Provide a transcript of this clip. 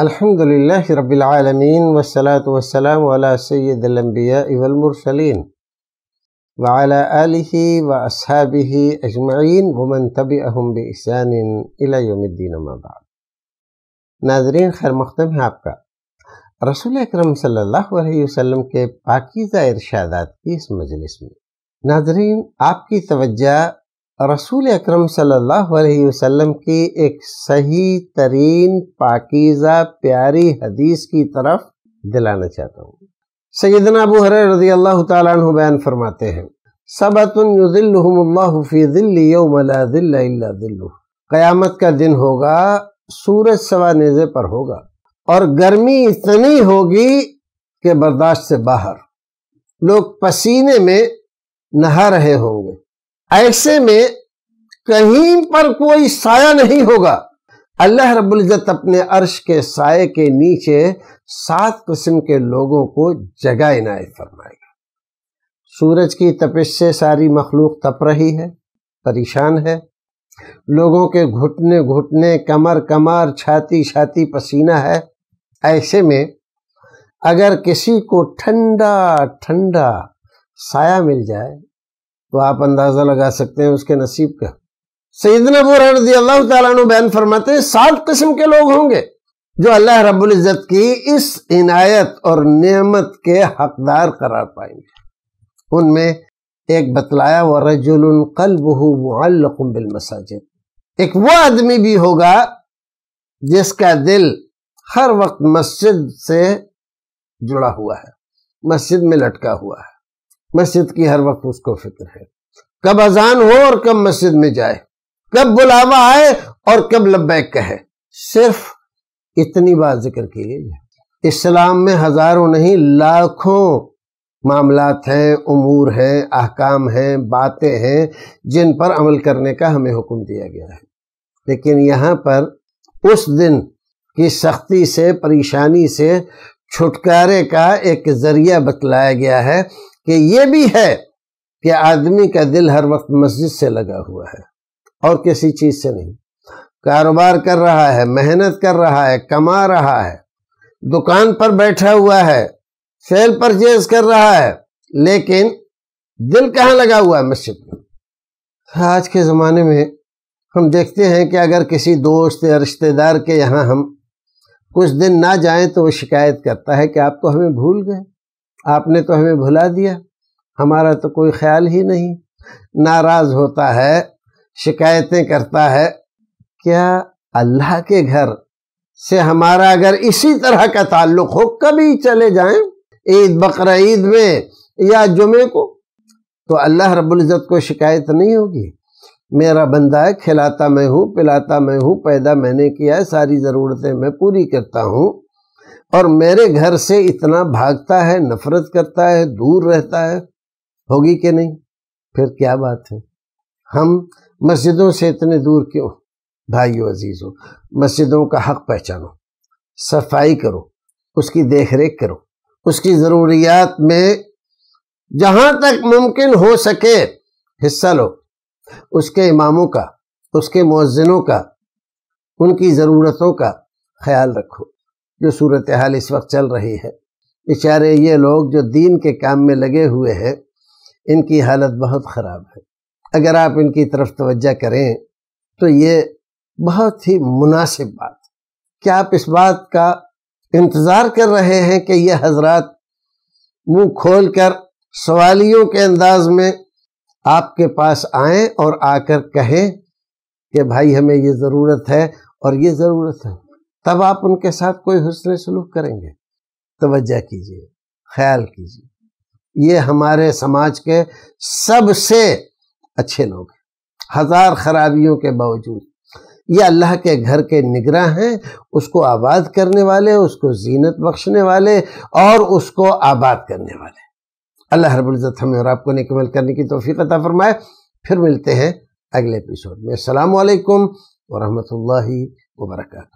الحمد لله رب العالمين والصلاة والسلام على سيد الأنبياء والمرسلين وعلى آله وأصحابه أجمعين ومن تبعهم بإحسان إلى يوم الدين ما بعد کا رسول اکرم صلی اللہ علیہ وسلم کے پاکیزہ ارشادات کی اس مجلس میں ناظرین آپ کی توجہ रसूल अक्रम सल्लल्लाहु वसल्लम की एक सही तरीन पाकिज़ा प्यारी हदीस की तरफ दिलाना चाहता हूँ सैदना अबू हर रजी अल्लाह तु बयान फरमाते हैं सबतुल्लाफ़ी क़यामत का दिन होगा सूरज सवा नज़े पर होगा और गर्मी इतनी होगी कि बर्दाश्त से बाहर लोग पसीने में नहा रहे होंगे ऐसे में कहीं पर कोई साया नहीं होगा अल्लाह रबुल्जत अपने अर्श के साय के नीचे सात किस्म के लोगों को जगह इनायत फरमाएगा सूरज की तपिश से सारी मखलूक तप रही है परेशान है लोगों के घुटने घुटने कमर कमर छाती छाती पसीना है ऐसे में अगर किसी को ठंडा ठंडा साया मिल जाए तो आप अंदाज़ा लगा सकते हैं उसके नसीब का सैदना बुरा रजी अल्लाह तैन फरमाते हैं सात किस्म के लोग होंगे जो अल्लाह रब्बुल की इस इनायत और नियमत के हकदार करार पाएंगे उनमें एक बतलाया व रजुल कल्बुम मसाजिद एक वो आदमी भी होगा जिसका दिल हर वक्त मस्जिद से जुड़ा हुआ है मस्जिद में लटका हुआ है मस्जिद की हर वक्त उसको फिक्र है कब अजान हो और कब मस्जिद में जाए कब बुलावा आए और कब लब्बैक कहे सिर्फ इतनी बात जिक्र की गई है इस्लाम में हजारों नहीं लाखों मामलात हैं उमूर हैं अहकाम हैं बातें हैं जिन पर अमल करने का हमें हुक्म दिया गया है लेकिन यहाँ पर उस दिन की सख्ती से परेशानी से छुटकारे का एक ज़रिया बतलाया गया है कि ये भी है कि आदमी का दिल हर वक्त मस्जिद से लगा हुआ है और किसी चीज से नहीं कारोबार कर रहा है मेहनत कर रहा है कमा रहा है दुकान पर बैठा हुआ है सेल परचेज कर रहा है लेकिन दिल कहाँ लगा हुआ है मस्जिद में आज के ज़माने में हम देखते हैं कि अगर किसी दोस्त या रिश्तेदार के यहाँ हम कुछ दिन ना जाएं तो वो शिकायत करता है कि आप तो हमें भूल गए आपने तो हमें भुला दिया हमारा तो कोई ख्याल ही नहीं नाराज होता है शिकायतें करता है क्या अल्लाह के घर से हमारा अगर इसी तरह का ताल्लुक हो कभी चले जाएं ईद बकर ईद में या जुमे को तो अल्लाह रबुल्जत को शिकायत नहीं होगी मेरा बंदा है खिलाता मैं हूँ पिलाता मैं हूँ पैदा मैंने किया है सारी ज़रूरतें मैं पूरी करता हूँ और मेरे घर से इतना भागता है नफरत करता है दूर रहता है होगी कि नहीं फिर क्या बात है हम मस्जिदों से इतने दूर क्यों भाइयों अजीज़ों मस्जिदों का हक पहचानो सफाई करो उसकी देख रेख करो उसकी ज़रूरियात में जहाँ तक मुमकिन हो सके हिस्सा लो उसके इमामों का उसके मौजनों का उनकी ज़रूरतों का ख्याल रखो जो सूरत हाल इस वक्त चल रही है बेचारे ये लोग जो दीन के काम में लगे हुए हैं इनकी हालत बहुत ख़राब है अगर आप इनकी तरफ तवज्जो करें तो ये बहुत ही मुनासिब बात क्या आप इस बात का इंतज़ार कर रहे हैं कि ये हजरात मुंह खोल कर सवालियों के अंदाज में आपके पास आए और आकर कहें कि भाई हमें ये ज़रूरत है और ये ज़रूरत है तब आप उनके साथ कोई हसन सलूक करेंगे तोज्जा कीजिए ख्याल कीजिए ये हमारे समाज के सबसे अच्छे लोग हैं हजार खराबियों के बावजूद ये अल्लाह के घर के निगरा हैं उसको आबाद करने वाले उसको जीनत बख्शने वाले और उसको आबाद करने वाले अल्लाह हरबुल्ज़त हमें और आपको निकमल करने की तोफ़ी अता फरमाए फिर मिलते हैं अगले एपिसोड में अल्लाम वरहमल वर्का